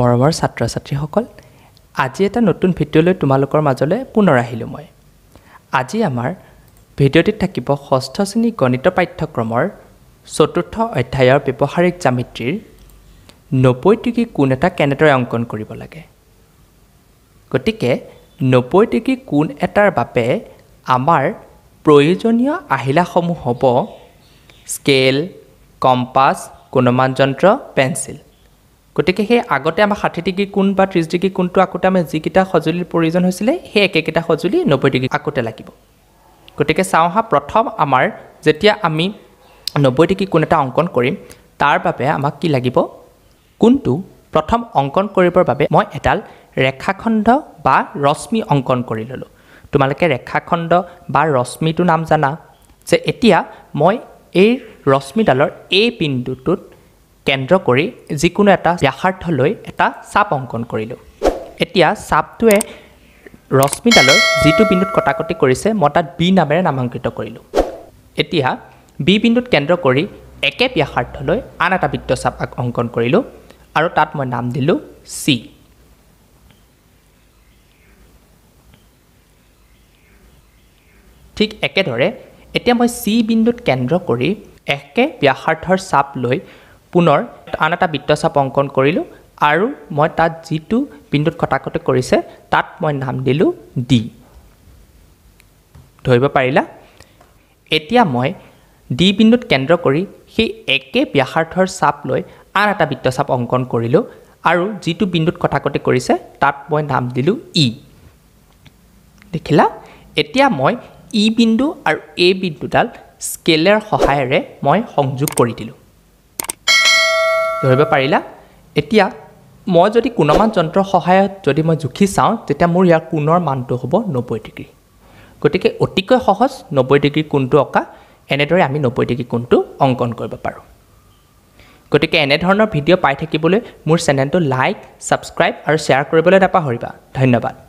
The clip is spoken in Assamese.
মৰমৰ ছাত্ৰ ছাত্ৰীসকল আজি এটা নতুন ভিডিঅ'লৈ তোমালোকৰ মাজলৈ পুনৰ আহিলোঁ মই আজি আমাৰ ভিডিঅ'টিত থাকিব ষষ্ঠ শ্ৰেণী গণিত পাঠ্যক্ৰমৰ চতুৰ্থ অধ্যায়ৰ ব্যৱহাৰিক জামিত্ৰীৰ নব্বৈ ডিগ্ৰী কোণ এটা কেনেদৰে অংকন কৰিব লাগে গতিকে নব্বৈ ডিগ্ৰী কোণ এটাৰ বাবে আমাৰ প্ৰয়োজনীয় আহিলাসমূহ হ'ব স্কেল কম্পাছ গুণমান যন্ত্ৰ পেঞ্চিল গতিকে সেই আগতে আমাৰ ষাঠি ডিগ্ৰী কোণ বা ত্ৰিছ ডিগ্ৰী কোণটো আকোতে আমি যিকেইটা সঁজুলিৰ প্ৰয়োজন হৈছিলে সেই একেকেইটা সঁজুলি নব্বৈ ডিগ্ৰী আঁকোতে লাগিব গতিকে চাওঁ আহা প্ৰথম আমাৰ যেতিয়া আমি নব্বৈ ডিগ্ৰী কোণ এটা অংকন কৰিম তাৰ বাবে আমাক কি লাগিব কোনটো প্ৰথম অংকন কৰিবৰ বাবে মই এডাল ৰেখাখণ্ড বা ৰশ্মি অংকন কৰি ল'লোঁ তোমালোকে ৰেখাখণ্ড বা ৰশ্মিটো নাম জানা যে এতিয়া মই এই ৰশ্মিডালৰ এই বিন্দুটোত কেন্দ্ৰ কৰি যিকোনো এটা ব্যাসাৰ্থ লৈ এটা চাপ অংকন কৰিলোঁ এতিয়া চাপটোৱে ৰশ্মিডালৰ যিটো বিন্দুত কটাকটি কৰিছে মই তাত বি নামেৰে নামাংকিত কৰিলোঁ এতিয়া বি বিন্দুত কেন্দ্ৰ কৰি একে ব্যাসাৰ্থ আন এটা চাপ অংকন কৰিলোঁ আৰু তাত মই নাম দিলোঁ চি ঠিক একেদৰে এতিয়া মই চি বিন্দুত কেন্দ্ৰ কৰি একে ব্যাসাৰ্থৰ চাপ লৈ পুনৰ আন এটা বৃত্তচাপ অংকন কৰিলোঁ আৰু মই তাত যিটো বিন্দুত কটাকটি কৰিছে তাত মই নাম দিলোঁ ডি ধৰিব পাৰিলা এতিয়া মই ডি বিন্দুত কেন্দ্ৰ কৰি সেই একে ব্যাসাৰ্থৰ চাপ লৈ আন এটা বৃত্তচাপ অংকন কৰিলোঁ আৰু যিটো বিন্দুত কটাকটি কৰিছে তাত মই নাম দিলোঁ ই e। দেখিলা এতিয়া মই ই e বিন্দু আৰু এ বিন্দুডাল স্কেলৰ সহায়েৰে মই সংযোগ কৰি দিলোঁ ধৰিব পাৰিলা এতিয়া মই যদি কোনোমান যন্ত্ৰৰ সহায়ত যদি মই জুখি চাওঁ তেতিয়া মোৰ ইয়াৰ কোণৰ মানটো হ'ব নব্বৈ ডিগ্ৰী গতিকে অতিকৈ সহজ নব্বৈ ডিগ্ৰী কোণটো অঁকা এনেদৰে আমি নব্বৈ ডিগ্ৰী কোণটো অংকন কৰিব পাৰোঁ গতিকে এনেধৰণৰ ভিডিঅ' পাই থাকিবলৈ মোৰ চেনেলটো লাইক ছাবস্ক্ৰাইব আৰু শ্বেয়াৰ কৰিবলৈ নাপাহৰিবা ধন্যবাদ